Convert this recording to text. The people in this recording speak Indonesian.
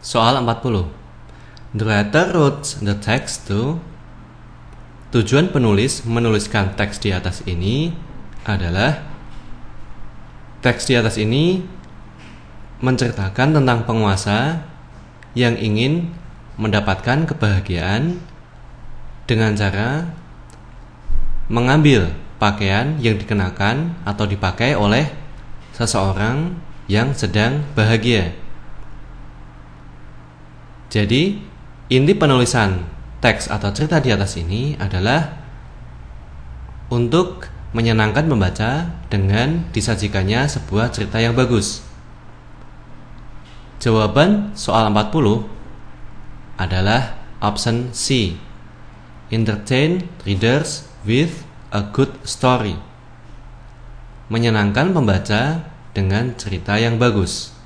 Soal 40. Writer wrote the text to Tujuan penulis menuliskan teks di atas ini adalah teks di atas ini menceritakan tentang penguasa yang ingin mendapatkan kebahagiaan dengan cara mengambil pakaian yang dikenakan atau dipakai oleh seseorang yang sedang bahagia. Jadi, inti penulisan teks atau cerita di atas ini adalah untuk menyenangkan membaca dengan disajikannya sebuah cerita yang bagus. Jawaban soal 40 adalah option C. Entertain readers with a good story. Menyenangkan pembaca dengan cerita yang bagus.